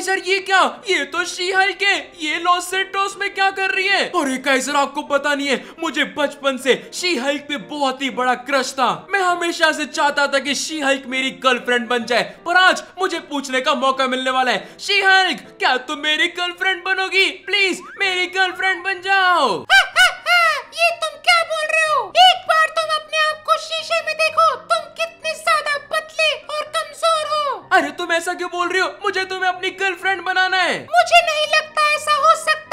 कैसर ये क्या ये तो शी हल के ये लॉस सेंटोस में क्या कर रही है अरे कैसर आपको पता नहीं है मुझे बचपन से शी हल्क पे बहुत ही बड़ा क्रश था मैं हमेशा से चाहता था कि शी हल्क मेरी गर्लफ्रेंड बन जाए पर आज मुझे पूछने का मौका मिलने वाला है शी हल्क क्या तुम मेरी गर्लफ्रेंड बनोगी प्लीज मेरी गर्लफ्रेंड बन जाओ ये तुम क्या बोल रहे हो एक बार तुम अपने आप को शीशे में देखो तुम अरे तुम ऐसा क्यों बोल रही हो मुझे तुम्हें अपनी गर्लफ्रेंड बनाना है मुझे नहीं लगता ऐसा हो सकता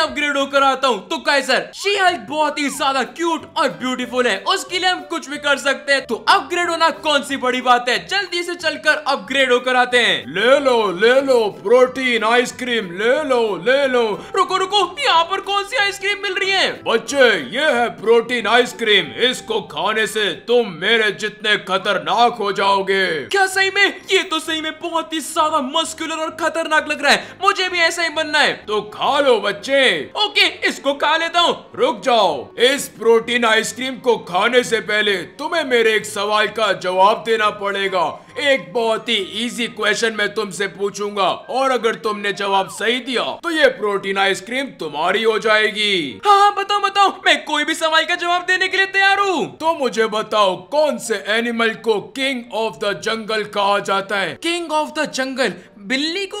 अपग्रेड होकर आता हूँ तो कैसर शी हल्क बहुत ही ज्यादा क्यूट और ब्यूटीफुल है उसके लिए हम कुछ भी कर सकते हैं तो अपग्रेड होना कौन सी बड़ी बात है जल्दी चलकर अपग्रेड होकर आते हैं ले लो ले लो प्रोटीन आइसक्रीम ले लो ले लो रुको रुको यहाँ पर कौन सी आइसक्रीम मिल रही है बच्चे ये है प्रोटीन आइसक्रीम इसको खाने से तुम मेरे जितने खतरनाक हो जाओगे क्या सही में ये तो सही में बहुत ही ज्यादा मस्कुलर और खतरनाक लग रहा है मुझे भी ऐसा ही बनना है तो खा लो बच्चे ओके इसको खा लेता हूँ रुक जाओ इस प्रोटीन आइसक्रीम को खाने से पहले तुम्हें मेरे एक सवाल का जवाब देना पड़ेगा एक बहुत ही इजी क्वेश्चन मैं तुमसे पूछूंगा और अगर तुमने जवाब सही दिया तो ये प्रोटीन आइसक्रीम तुम्हारी हो जाएगी हाँ, हाँ बताओ बताओ मैं कोई भी सवाल का जवाब देने के लिए तैयार हूँ तो मुझे बताओ कौन से एनिमल को किंग ऑफ द जंगल कहा जाता है किंग ऑफ द जंगल बिल्ली को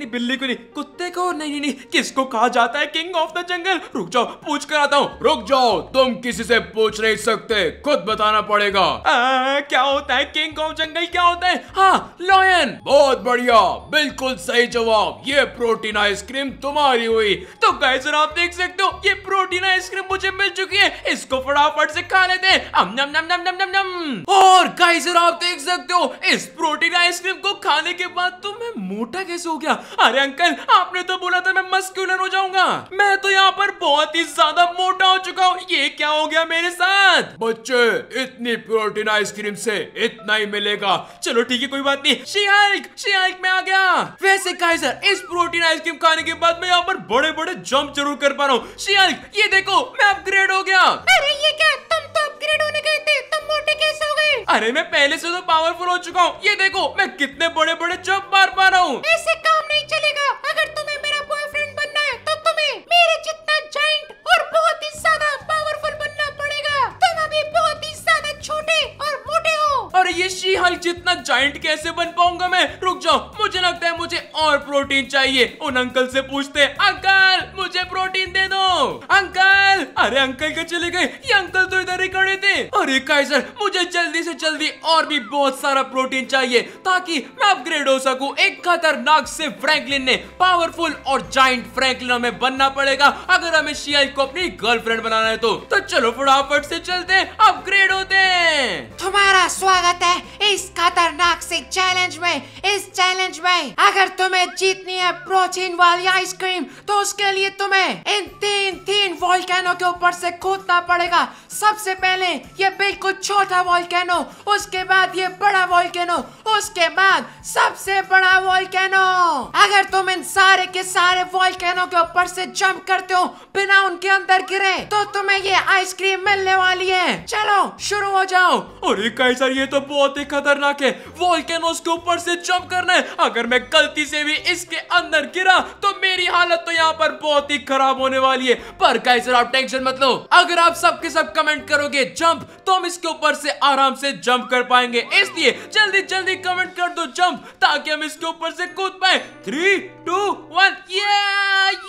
नहीं नहीं बिल्ली को नहीं कुत्ते को नहीं नहीं, नहीं किसको कहा जाता है किंग ऑफ द जंगल रुक जाओ पूछ कर आता हूँ रुक जाओ तुम किसी से पूछ नहीं सकते खुद बताना पड़ेगा आ, क्या होता है किंग ऑफ जंगल क्या होता है हाँ लॉयन बहुत बढ़िया बिल्कुल सही जवाब ये प्रोटीन आइसक्रीम तुम्हारी हुई तो कैसे आप देख सकते हो ये प्रोटीन आइसक्रीम मुझे मिल चुकी है इसको फटाफट से खा लेते हैं और गाइस आप देख सकते हो इस प्रोटीन आइसक्रीम को खाने के बाद तुम्हें मोटा कैसे हो गया अरे अंकल आपने तो बोला था मैं मस्कुलर हो जाऊंगा मैं तो यहाँ पर बहुत ही ज्यादा मोटा हो चुका हूँ ये क्या हो गया मेरे साथ बच्चे इतनी प्रोटीन आइसक्रीम से इतना ही मिलेगा चलो ठीक है कोई बात नहीं शिहाल्क शिहाल्क में आ गया वैसे काइजर इस प्रोटीन आइसक्रीम खाने के बाद मैं यहाँ पर बड़े बड़े जम्प जरूर कर पा रहा हूँ शिहाल्क ये देखो मैं अपग्रेड हो गया अरे ये क्या तुम तो अपग्रेड होने गए थे तुम मोटे कैसे हो गए अरे मैं पहले से तो पावरफुल हो चुका हूँ ये देखो मैं कितने बड़े बड़े जम्प मार पा रहा हूँ नहीं चलेगा तक जितना जाइंट कैसे बन पाऊंगा मैं रुक जाओ मुझे लगता है मुझे और प्रोटीन चाहिए उन अंकल से पूछते अंकल मुझे प्रोटीन दे दो अंकल अरे अंकल के चले गए ये अंकल तो इधर ही खड़े थे अरे काइजर मुझे जल्दी से जल्दी और भी बहुत सारा प्रोटीन चाहिए ताकि मैं अपग्रेड हो सकूं एक खतरनाक से फ्रैंकलिन ने पावरफुल और जाइंट फ्रैंकलिन हमें बनना पड़ेगा अगर हमें शिया को अपनी गर्लफ्रेंड बनाना है तो तो चलो फटाफट से चलते अपग्रेड होते हैं तुम्हारा स्वागत है इस खतरनाक से चैलेंज में इस चैलेंज में अगर तुम्हें जीतनी है प्रोटीन वाली आइसक्रीम तो उसके लिए तुम्हें इन तीन तीन वॉल्केनो के ऊपर से कूदना पड़ेगा सबसे पहले ये बिल्कुल छोटा वॉल्केनो उसके बाद ये बड़ा वॉल्केनो उसके बाद सबसे बड़ा वॉल्केनो अगर तुम इन सारे के सारे वॉल्केनो के ऊपर से जंप करते हो बिना उनके अंदर गिरे तो तुम्हें ये आइसक्रीम मिलने वाली है चलो शुरू हो जाओ अरे कैसा ये तो बहुत ही खतरनाक खतरनाक है वॉल्केनोस के ऊपर से जंप करना है अगर मैं गलती से भी इसके अंदर गिरा तो मेरी हालत तो यहाँ पर बहुत ही खराब होने वाली है पर गाइजर आप टेंशन मत लो अगर आप सबके सब कमेंट करोगे जंप तो हम इसके ऊपर से आराम से जंप कर पाएंगे इसलिए जल्दी जल्दी कमेंट कर दो जंप ताकि हम इसके ऊपर से कूद पाए थ्री टू वन ये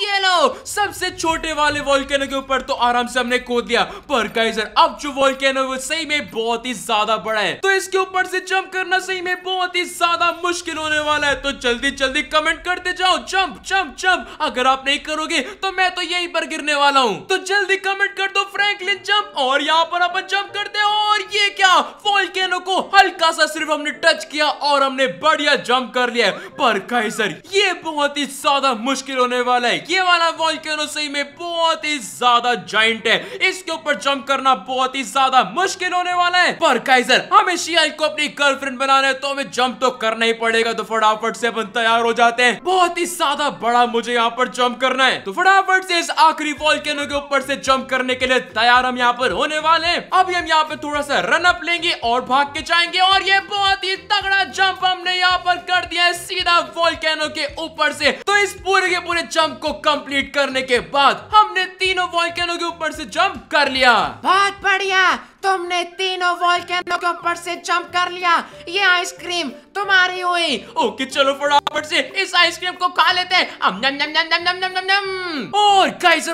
येलो सबसे छोटे वाले वॉल्केनो के ऊपर तो आराम से हमने कूद दिया पर गाइजर अब जो वॉल्केनो वो सही में बहुत ही ज्यादा बड़ा है तो इसके ऊपर से जंप करना सही में बहुत ही ज्यादा मुश्किल होने वाला है तो जल्दी जल्दी कमेंट करते जाओ जंप जंप जंप अगर आप नहीं करोगे तो मैं तो यही पर गिरने वाला हूँ तो जल्दी कमेंट कर दो फ्रैंकलिन जम्प और यहाँ पर अपन जम्प करते हो और ये क्या वॉल्केनो को हल्का सा सिर्फ हमने टच किया और हमने बढ़िया जम्प कर लिया पर गाइजर ये बहुत बहुत ही ज्यादा मुश्किल होने वाला है ये वाला वॉल्केनो सही में बहुत ही ज्यादा जॉइंट है इसके ऊपर जंप करना बहुत ही ज्यादा मुश्किल होने वाला है पर काइजर हमें शियाल को अपनी गर्लफ्रेंड बनाना है तो हमें जंप तो करना ही पड़ेगा तो फटाफट से अपन तैयार हो जाते हैं बहुत ही ज्यादा बड़ा मुझे यहाँ पर जम्प करना है तो फटाफट से इस आखिरी वॉल्केनो के ऊपर से जम्प करने के लिए तैयार हम यहाँ पर होने वाले हैं अभी हम यहाँ पे थोड़ा सा रनअप लेंगे और भाग के जाएंगे और ये बहुत ही तगड़ा जंप हमने यहाँ पर कर दिया है सीधा वॉल्केनो के ऊपर ऊपर से तो इस पूरे के पूरे जंप को कंप्लीट करने के बाद हमने तीनों वॉल्केनो के ऊपर से जंप कर लिया बहुत बढ़िया तुमने तीनों वॉल्केनो के ऊपर से जंप कर लिया ये आइसक्रीम तुम्हारी हुई ओके चलो फटाफट से इस आइसक्रीम को खा लेते हैं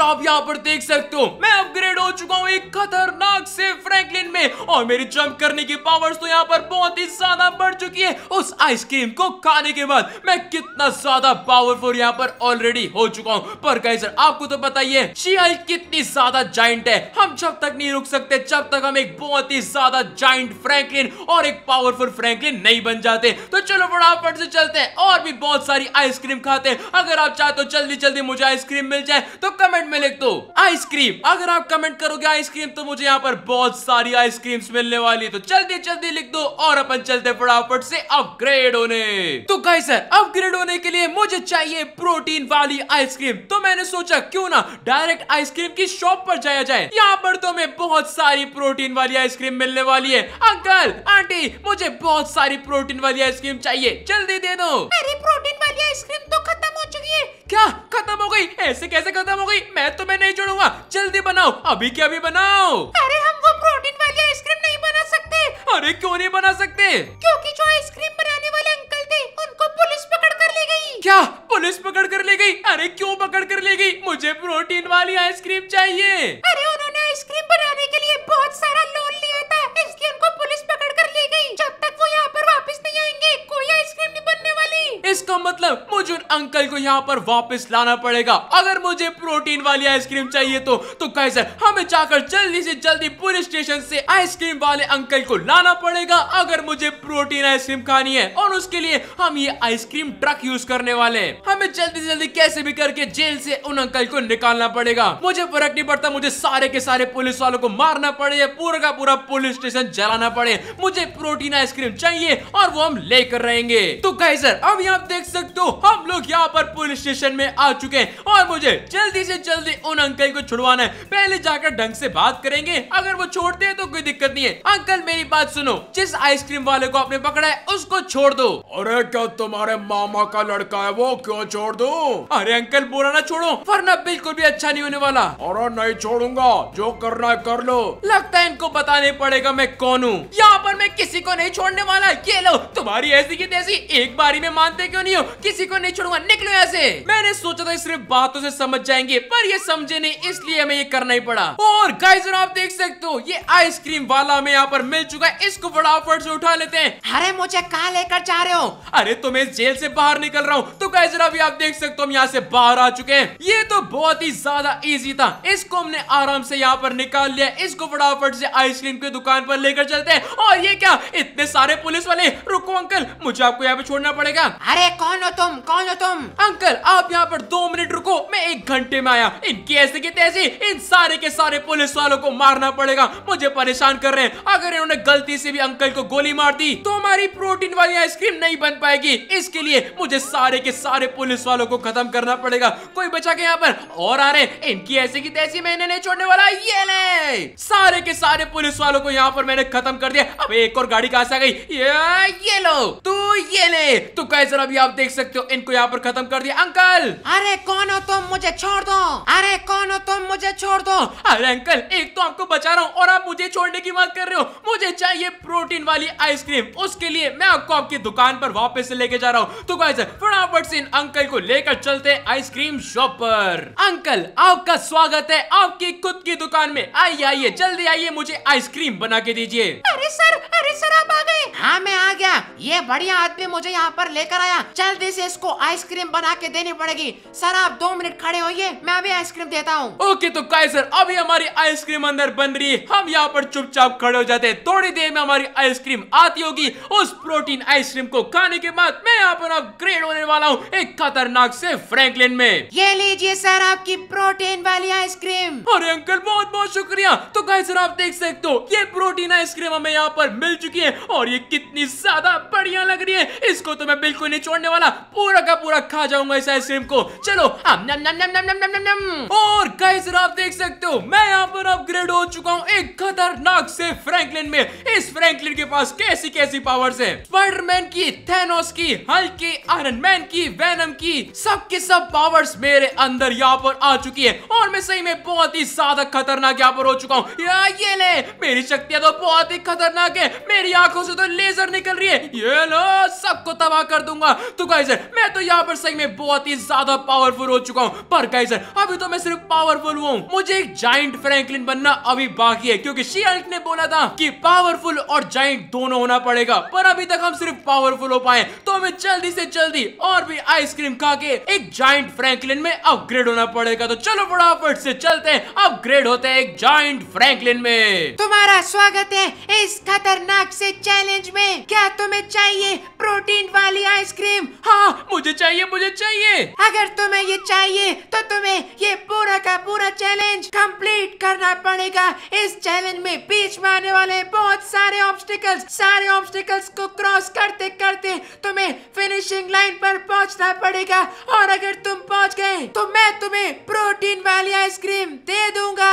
आप यहाँ पर देख सकते हो मैं अपग्रेड हो चुका हूँ एक खतरनाक से फ्रैंकलिन में और मेरी जंप करने की पावर्स तो यहाँ पर बहुत ही ज्यादा बढ़ चुकी है उस आइसक्रीम को खाने के बाद मैं कितना ज्यादा पावरफुल यहाँ पर ऑलरेडी हो चुका हूँ पर कई आपको तो बताइए कितनी ज्यादा जाइंट है हम जब तक नहीं रुक सकते जब तक हम हम एक बहुत ही ज्यादा जाइंट फ्रैंकलिन और एक पावरफुल फ्रैंकलिन नहीं बन जाते तो चलो फटाफट से चलते हैं और भी बहुत सारी आइसक्रीम खाते हैं अगर आप चाहते तो जल्दी जल्दी मुझे आइसक्रीम मिल जाए तो कमेंट में लिख दो आइसक्रीम अगर आप कमेंट करोगे आइसक्रीम तो मुझे यहाँ पर बहुत सारी आइसक्रीम मिलने वाली तो जल्दी जल्दी लिख दो और अपन चलते फटाफट से अपग्रेड होने तो गाई सर अपग्रेड होने के लिए मुझे चाहिए प्रोटीन वाली आइसक्रीम तो मैंने सोचा क्यों ना डायरेक्ट आइसक्रीम की शॉप पर जाया जाए यहाँ पर तो मैं बहुत सारी प्रोटीन प्रोटीन वाली आइसक्रीम मिलने वाली है अंकल आंटी मुझे बहुत सारी प्रोटीन वाली आइसक्रीम चाहिए जल्दी दे दो अरे प्रोटीन वाली आइसक्रीम तो खत्म हो चुकी है क्या खत्म हो गई ऐसे कैसे खत्म हो गई मैं तो मैं नहीं जुड़ूंगा जल्दी बनाओ अभी क्या अभी बनाओ अरे हम वो प्रोटीन वाली आइसक्रीम नहीं बना सकते अरे क्यों नहीं बना सकते क्योंकि जो आइसक्रीम बनाने वाले अंकल थे उनको पुलिस पकड़ कर ले गई क्या पुलिस पकड़ कर ले गई अरे क्यों पकड़ कर ले गई मुझे प्रोटीन वाली आइसक्रीम चाहिए अरे इसका मतलब मुझे उन अंकल को यहाँ पर वापस लाना पड़ेगा अगर मुझे प्रोटीन वाली आइसक्रीम चाहिए तो तो कैसे हमें जाकर जल्दी से जल्दी पुलिस स्टेशन से आइसक्रीम वाले अंकल को लाना पड़ेगा अगर मुझे प्रोटीन आइसक्रीम खानी है और उसके लिए हम ये आइसक्रीम ट्रक यूज करने वाले हैं हमें जल्दी से जल्दी कैसे भी करके जेल से उन अंकल को निकालना पड़ेगा मुझे फर्क नहीं पड़ता मुझे सारे के सारे पुलिस वालों को मारना पड़े पूरा का पूरा पुलिस स्टेशन जलाना पड़े मुझे प्रोटीन आइसक्रीम चाहिए और वो हम लेकर रहेंगे तो कैसे अब यहाँ देख सकते हो हम लोग यहाँ पर पुलिस स्टेशन में आ चुके हैं और मुझे जल्दी से जल्दी उन अंकल को छुड़वाना है पहले जाकर ढंग से बात करेंगे अगर वो छोड़ते हैं तो कोई दिक्कत नहीं है अंकल मेरी बात सुनो जिस आइसक्रीम वाले को आपने पकड़ा है उसको छोड़ दो अरे क्या तुम्हारे मामा का लड़का है वो क्यों छोड़ दो अरे अंकल बोला ना छोड़ो वरना बिल्कुल भी अच्छा नहीं होने वाला और नहीं छोड़ूंगा जो करना है कर लो लगता है इनको बताने पड़ेगा मैं कौन हूँ यहाँ पर मैं किसी को नहीं छोड़ने वाला ये लो तुम्हारी ऐसी की तैसी एक बारी में मानते क्यों नहीं हो किसी को नहीं छोड़ूंगा निकलो यहाँ से मैंने सोचा था सिर्फ बातों से समझ जाएंगे पर ये समझे नहीं इसलिए हमें ये करना ही पड़ा और गाइजर आप देख सकते हो ये आइसक्रीम वाला हमें यहाँ पर मिल चुका है इसको फटाफट से उठा लेते हैं अरे मुझे कहा लेकर जा रहे हो अरे तो मैं जेल से बाहर निकल रहा हूँ तो गाइजर अभी आप देख सकते हो हम यहाँ से बाहर आ चुके हैं ये तो बहुत ही ज्यादा इजी था इसको हमने आराम से यहाँ पर निकाल लिया इसको फटाफट से आइसक्रीम की दुकान पर लेकर चलते हैं और ये क्या इतने सारे पुलिस वाले रुको अंकल मुझे आपको यहाँ पे छोड़ना पड़ेगा अरे कौन हो तुम कौन हो तुम अंकल आप यहाँ पर दो मिनट रुको मैं एक घंटे में आया इनके ऐसे के तैसे इन सारे के सारे पुलिस वालों को मारना पड़ेगा मुझे परेशान कर रहे हैं अगर इन्होंने गलती से भी अंकल को गोली मार दी तो हमारी प्रोटीन वाली आइसक्रीम नहीं बन पाएगी इसके लिए मुझे सारे के सारे पुलिस वालों को खत्म करना पड़ेगा कोई बचा के यहाँ पर और आ रहे इनकी ऐसे की तैसी मैंने नहीं छोड़ने वाला ये ले सारे के सारे पुलिस वालों को यहाँ पर मैंने खत्म कर दिया अब एक और गाड़ी कहा गई ये ये लो तू ये ले तू कैसे अभी आप देख सकते हो इनको यहाँ पर खत्म कर दिया अंकल अरे कौन हो तुम मुझे छोड़ दो अरे कौन हो तुम मुझे छोड़ दो अरे अंकल एक तो आपको बचा रहा हूँ और आप मुझे छोड़ने की बात कर रहे हो मुझे चाहिए प्रोटीन वाली आइसक्रीम उसके लिए मैं आपको आपकी दुकान पर वापस लेके जा रहा हूँ तो फटाफट से इन अंकल को लेकर चलते आइसक्रीम शॉप पर अंकल आपका स्वागत है आपकी खुद की दुकान में आइए आइए जल्दी आइए मुझे आइसक्रीम बना के दीजिए सर आप आ गए हाँ मैं आ गया ये बढ़िया आदमी मुझे यहाँ पर लेकर आया जल्दी से इसको आइसक्रीम बना के देनी पड़ेगी सर आप दो मिनट खड़े होइए मैं अभी आइसक्रीम देता हूँ ओके तो काय सर अभी हमारी आइसक्रीम अंदर बन रही है हम यहाँ पर चुपचाप खड़े हो जाते हैं थोड़ी देर में हमारी आइसक्रीम आती होगी उस प्रोटीन आइसक्रीम को खाने के बाद मैं यहाँ पर अपग्रेड होने वाला हूँ एक खतरनाक से फ्रैंकलिन में ये लीजिए सर आपकी प्रोटीन वाली आइसक्रीम अरे अंकल बहुत बहुत शुक्रिया तो गाय सर आप देख सकते हो ये प्रोटीन आइसक्रीम हमें यहाँ पर मिल चुकी चुकी है और ये कितनी ज्यादा बढ़िया लग रही है इसको तो मैं बिल्कुल नहीं छोड़ने वाला पूरा का पूरा खा जाऊंगा इस आइसक्रीम को चलो नम नम नम और गाइस आप देख सकते हो मैं यहाँ पर अपग्रेड हो चुका हूँ एक खतरनाक से फ्रैंकलिन में इस फ्रैंकलिन के पास कैसी कैसी पावर्स है स्पाइडरमैन की थेनोस की हल्क आयरन मैन की वेनम की सबके सब पावर्स मेरे अंदर यहाँ पर आ चुकी है और मैं सही में बहुत ही ज्यादा खतरनाक यहाँ पर हो चुका हूँ ये ले मेरी शक्तियाँ तो बहुत ही खतरनाक है मेरी आंखों से तो लेजर निकल रही है ये लो सबको तबाह कर दूंगा तो गाइजर मैं तो यहाँ पर सही में बहुत ही ज्यादा पावरफुल हो चुका हूँ पर गाइजर अभी तो मैं सिर्फ पावरफुल हुआ हूँ मुझे एक जाइंट फ्रेंकलिन बनना अभी बाकी है क्योंकि शील्ड ने बोला था की पावरफुल और जाइंट दोनों होना पड़ेगा पर अभी तक हम सिर्फ पावरफुल हो पाए तो हमें जल्दी से जल्दी और भी आइसक्रीम खा के एक जाइंट फ्रेंकलिन में अपग्रेड होना पड़ेगा तो चलो फटाफट से चलते हैं अपग्रेड होते हैं एक जाइंट फ्रेंकलिन में तुम्हारा स्वागत है इस खतरनाक खतरनाक से चैलेंज में क्या तुम्हें चाहिए प्रोटीन वाली आइसक्रीम हाँ मुझे चाहिए मुझे चाहिए अगर तुम्हें ये चाहिए तो तुम्हें ये पूरा चैलेंज कंप्लीट करना पड़ेगा इस चैलेंज में बीच में आने वाले बहुत सारे ऑब्स्टिकल्स सारे ऑब्स्टिकल्स को क्रॉस करते करते तुम्हें फिनिशिंग लाइन पर पहुंचना पड़ेगा और अगर तुम पहुंच गए तो मैं तुम्हें प्रोटीन वाली आइसक्रीम दे दूंगा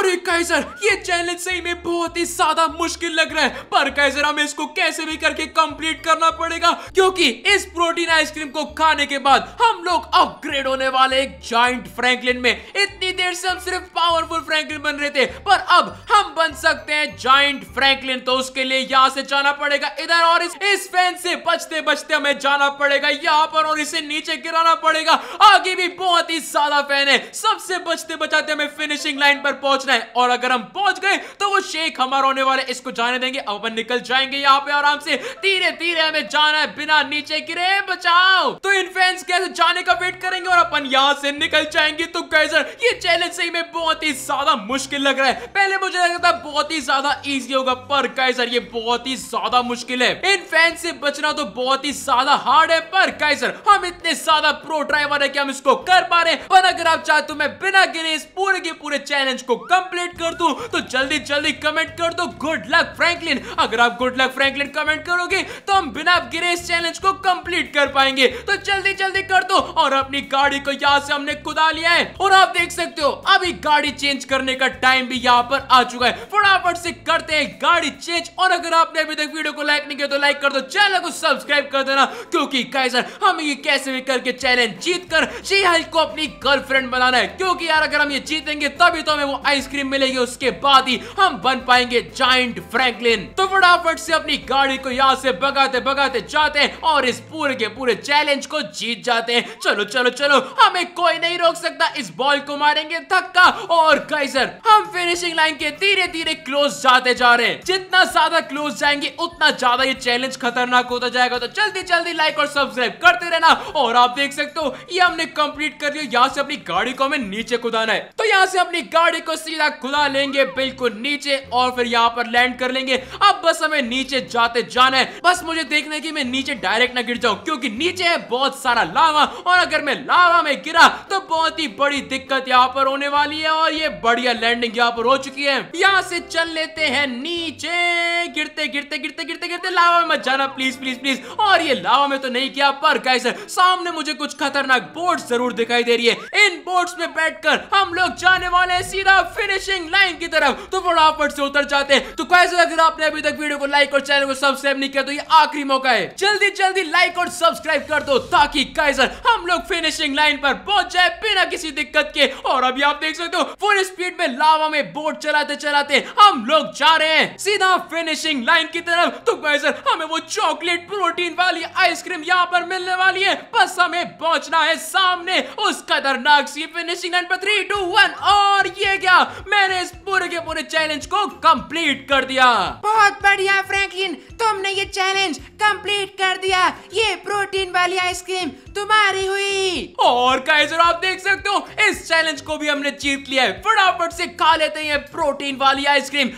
अरे कैसर ये चैलेंज सही में बहुत ही ज्यादा मुश्किल लग रहा है पर कैसर हमें इसको कैसे भी करके कम्प्लीट करना पड़ेगा क्योंकि इस प्रोटीन आइसक्रीम को खाने के बाद हम लोग अपग्रेड होने वाले एक जॉइंट फ्रैंकलिन में इतनी देर सब सिर्फ पावरफुल फ्रैंकलिन बन रहे थे पर अब हम बन सकते हैं जॉइंट फ्रैंकलिन तो उसके लिए यहाँ से जाना पड़ेगा इधर और इस, इस फैन से बचते बचते हमें जाना पड़ेगा यहाँ पर और इसे नीचे गिराना पड़ेगा आगे भी बहुत ही ज्यादा फैन है सबसे बचते बचाते हमें फिनिशिंग लाइन पर पहुंचना है और अगर हम पहुंच गए तो वो शेख हमारा होने वाले इसको जाने देंगे अब निकल जाएंगे यहाँ पे आराम से धीरे धीरे हमें जाना है बिना नीचे गिरे बचाओ तो इन फैंस कैसे जाने का वेट करेंगे और अपन यहाँ से निकल जाएंगे तो कैसे ये चैलेंज सही में बहुत ही ज्यादा मुश्किल लग रहा है पहले मुझे लग बहुत ही ज्यादा इजी होगा पर काइजर ये बहुत ही ज्यादा मुश्किल है इन फैन से बचना तो बहुत ही ज्यादा हार्ड है पर काइजर हम इतने ज्यादा प्रो ड्राइवर है कि हम इसको कर पा रहे पर अगर आप चाहते हो तो मैं बिना गिरे इस पूरे के पूरे चैलेंज को कम्प्लीट कर दू तो जल्दी जल्दी कमेंट कर दो गुड लक फ्रेंकलिन अगर आप गुड लक फ्रेंकलिन कमेंट करोगे तो हम बिना गिरे इस चैलेंज को कम्प्लीट कर पाएंगे तो जल्दी जल्दी कर दो और अपनी गाड़ी को यहाँ से हमने कुदा लिया है और आप देख सकते हो अभी गाड़ी चेंज करने का टाइम भी यहाँ पर आ चुका है फटाफट से करते हैं गाड़ी चेंज और अगर आपने अभी तक वीडियो को लाइक नहीं किया तो लाइक कर दो चैनल को सब्सक्राइब कर देना क्योंकि कैसर हम ये कैसे भी करके चैलेंज जीत कर जी को अपनी गर्लफ्रेंड बनाना है क्योंकि यार अगर हम ये जीतेंगे तभी तो हमें वो आइसक्रीम मिलेगी उसके बाद ही हम बन पाएंगे जॉइंट फ्रेंकलिन तो फटाफट से अपनी गाड़ी को यहाँ से बगाते बगाते जाते हैं और इस पूरे के पूरे चैलेंज को जीत जाते हैं चलो चलो चलो हमें कोई नहीं रोक सकता इस बॉल को मारेंगे धक्का और कैसर हम फिनिशिंग लाइन के धीरे धीरे क्लोज जाते जा रहे हैं जितना ज्यादा क्लोज जाएंगे उतना ज्यादा ये चैलेंज खतरनाक होता जाएगा तो जल्दी जल्दी लाइक और सब्सक्राइब करते रहना और आप देख सकते हो ये हमने कंप्लीट कर लिया यहाँ से अपनी गाड़ी को हमें नीचे कुदाना है तो यहाँ से अपनी गाड़ी को सीधा खुदा लेंगे बिल्कुल नीचे और फिर यहाँ पर लैंड कर लेंगे अब बस हमें नीचे जाते जाना है बस मुझे देखना है की मैं नीचे डायरेक्ट ना गिर जाऊँ क्योंकि नीचे है बहुत सारा लावा और अगर मैं लावा में गिरा तो बहुत ही बड़ी दिक्कत यहाँ पर होने वाली है और ये बढ़िया लैंडिंग यहाँ पर हो चुकी है यहाँ यहाँ से चल लेते हैं नीचे गिरते गिरते गिरते गिरते गिरते लावा में मत जाना प्लीज प्लीज प्लीज और ये लावा में तो नहीं किया पर कैसे सामने मुझे कुछ खतरनाक बोर्ड जरूर दिखाई दे रही है इन बोर्ड में बैठकर हम लोग जाने वाले हैं सीधा फिनिशिंग लाइन की तरफ तो फटाफट से उतर जाते हैं तो कैसे अगर आपने अभी तक वीडियो को लाइक और चैनल को सब्सक्राइब नहीं किया तो ये आखिरी मौका है जल्दी जल्दी लाइक और सब्सक्राइब कर दो ताकि कैसे हम लोग फिनिशिंग लाइन पर पहुंच जाए बिना किसी दिक्कत के और अभी आप देख सकते हो फुल स्पीड में लावा में बोट चलाते चलाते करते हम लोग जा रहे हैं सीधा फिनिशिंग लाइन की तरफ तो सर हमें वो चॉकलेट प्रोटीन वाली आइसक्रीम यहाँ पर मिलने वाली है बस हमें पहुंचना है सामने उस खतरनाक सी फिनिशिंग लाइन पर थ्री टू वन और ये क्या मैंने इस पूरे के पूरे चैलेंज को कम्प्लीट कर दिया बहुत बढ़िया फ्रैंकलिन तुमने ये चैलेंज कंप्लीट कर दिया ये प्रोटीन वाली आइसक्रीम तुम्हारी हुई और काइजर आप देख सकते हो इस चैलेंज को भी हमने जीत लिया है फटाफट से खा लेते हैं प्रोटीन वाली वाली आइसक्रीम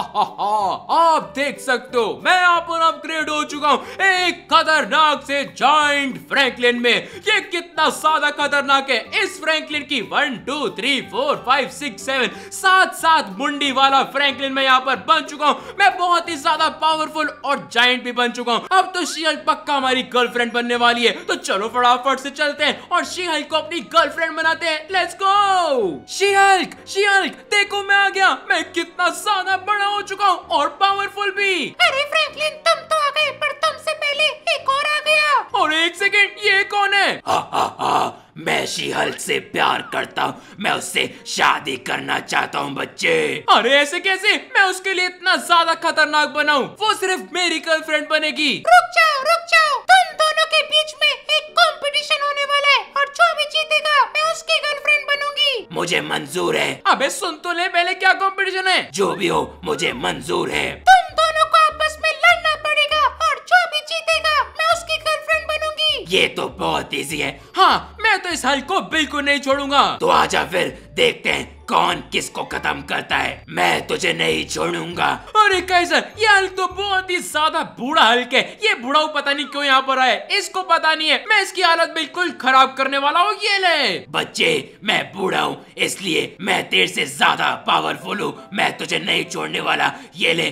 आप देख सकते हो मैं यहाँ पर अपग्रेड हो चुका हूँ एक खतरनाक से जॉइंट फ्रैंकलिन में ये कितना सादा खतरनाक है इस फ्रैंकलिन की one two three four five six seven सात सात मुंडी वाला फ्रैंकलिन में यहाँ पर बन चुका हूँ मैं बहुत ही ज्यादा पावरफुल और जॉइंट भी बन चुका हूँ अब तो शीयल पक्का हमारी गर्लफ्रेंड बनने वाली है तो चलो फटाफट से चलते हैं और शीहल को अपनी गर्लफ्रेंड बनाते हैं लेट्स गो शीहल्क शीहल्क मिल्क देखो मैं आ गया मैं कितना ज्यादा बड़ा हो चुका हूँ और पावरफुल भी अरे फ्रैंकलिन तुम तो आ गए पर तुमसे पहले एक और आ गया और एक सेकेंड ये कौन है हा हा हा मैं शीहल से प्यार करता हूँ मैं उससे शादी करना चाहता हूँ बच्चे अरे ऐसे कैसे मैं उसके लिए इतना ज्यादा खतरनाक बनाऊँ वो सिर्फ मेरी गर्लफ्रेंड बनेगी रुक जाओ रुक जाओ तुम दोनों के बीच में एक कंपटीशन होने वाला है मुझे मंजूर है अबे सुन तो ले पहले क्या कंपटीशन है जो भी हो मुझे मंजूर है तुम दोनों को आपस में लड़ना पड़ेगा और जो भी जीतेगा मैं उसकी गर्लफ्रेंड बनूंगी ये तो बहुत इजी है हाँ मैं तो इस हल को बिल्कुल नहीं छोड़ूंगा तो आजा फिर देखते हैं कौन किसको खत्म करता है मैं तुझे नहीं छोड़ूंगा अरे कैसर ये हल्क तो बहुत ही ज्यादा बूढ़ा हल्क है ये बूढ़ाऊ पता नहीं क्यों यहाँ पर आए इसको पता नहीं है मैं इसकी हालत बिल्कुल खराब करने वाला हूँ ये ले बच्चे मैं बूढ़ा हूँ इसलिए मैं तेरे से ज्यादा पावरफुल हूँ मैं तुझे नहीं छोड़ने वाला ये ले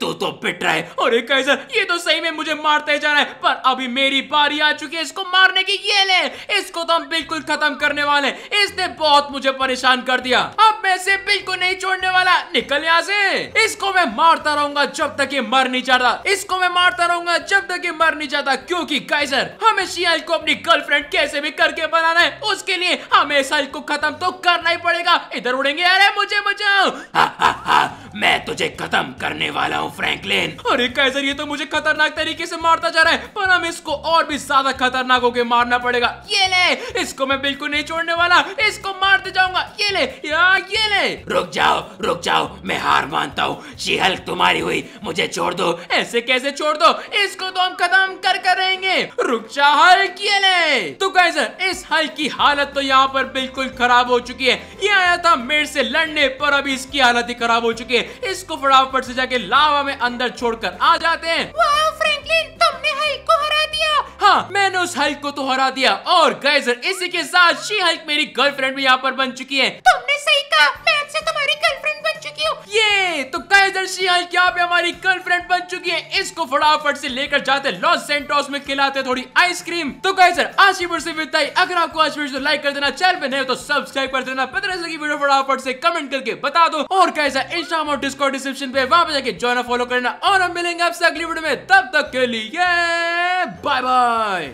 तू तो पिट रहा है अरे कैसर ये तो सही में मुझे मारते जा रहा है पर अभी मेरी बारी आ चुकी है इसको मारने की ये ले इसको तो हम बिल्कुल खत्म करने वाले इसने बहुत मुझे परेशान परेशान कर दिया अब मैं इसे बिल्कुल नहीं छोड़ने वाला निकल यहाँ से इसको मैं मारता रहूंगा जब तक ये मर नहीं जाता इसको मैं मारता रहूंगा जब तक ये मर नहीं जाता क्योंकि गाइजर हमें शियाल को अपनी गर्लफ्रेंड कैसे भी करके बनाना है उसके लिए हमें शियाल को खत्म तो करना ही पड़ेगा इधर उड़ेंगे अरे मुझे बचाओ मैं तुझे खत्म करने वाला हूँ फ्रैंकलिन अरे कैसर ये तो मुझे खतरनाक तरीके से मारता जा रहा है पर हम इसको और भी ज्यादा खतरनाक होकर मारना पड़ेगा ये ले इसको मैं बिल्कुल नहीं छोड़ने वाला इसको मारते जाऊंगा ये ले ये ले रुक जाओ रुक जाओ मैं हार मानता हूँ शीहल तुम्हारी हुई मुझे छोड़ दो ऐसे कैसे छोड़ दो इसको तो हम खत्म कर करेंगे रुक जाओ हल ये ले तो कैसे इस हल की हालत तो यहाँ पर बिल्कुल खराब हो चुकी है ये आया था मेरे से लड़ने पर अभी इसकी हालत ही खराब हो चुकी है इसको फटाफट से जाके लावा में अंदर छोड़कर आ जाते हैं मैंने उस हल्क को तो हरा दिया और गैजर इसी के साथ शी हल्क मेरी गर्लफ्रेंड भी यहाँ पर बन चुकी है तुमने सही कहा ये तो काइजर शियाल क्या पे हमारी गर्लफ्रेंड बन चुकी है इसको फटाफट से लेकर जाते लॉस सेंटोस में खिलाते थोड़ी आइसक्रीम तो कैसर आज की से विदाई अगर आपको आज वीडियो लाइक कर देना चैनल पे नहीं तो सब्सक्राइब कर देना पता की वीडियो फटाफट से कमेंट करके बता दो और कैसा इंस्टाग्राम और डिस्कॉर्ड डिस्क्रिप्शन पे वहां पर जाकर ज्वाइन फॉलो करना और हम मिलेंगे आपसे अगली वीडियो में तब तक के लिए बाय बाय